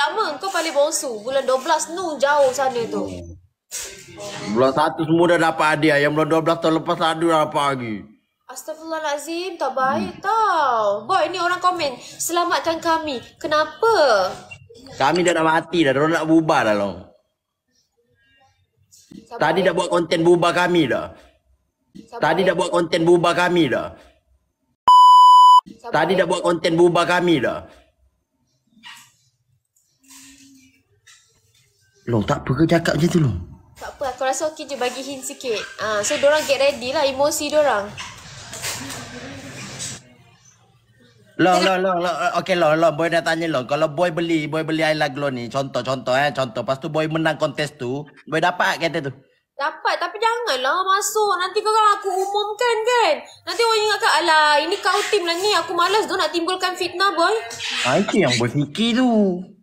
Lama kau paling bongsu. Bulan 12 nun jauh sana tu. Bulan 1 semua dah dapat hadiah. Yang bulan 12 tahun lepas ada dah dapat lagi. Astagfirullahalazim. Tak baik hmm. tau. Boy ni orang komen. Selamatkan kami. Kenapa? Kami dah nak mati dah. Mereka nak bubar dah long. Sabar Tadi dah buat konten bubar kami dah. Sabar Tadi dah buat konten bubar kami dah. Sabar Tadi dah buat konten bubar kami dah. Loh, tak apa ke cakap macam tu lu? Tak apa, aku rasa okey je bagi hint sikit. Ah, uh, so orang get ready lah emosi orang Lo, lo, lo, lo, okay, lo, lo, boy dah tanya lo. Kalau boy beli, boy beli Ayla Glow ni, contoh, contoh eh, contoh. Lepas tu boy menang kontes tu, boy dapat kereta tu? Dapat, tapi janganlah masuk. Nanti kau aku umumkan kan. Nanti orang ingatkan, alah, ini kau tim lah ni. Aku malas tu nak timbulkan fitnah, boy. Ha, yang boy fikir tu.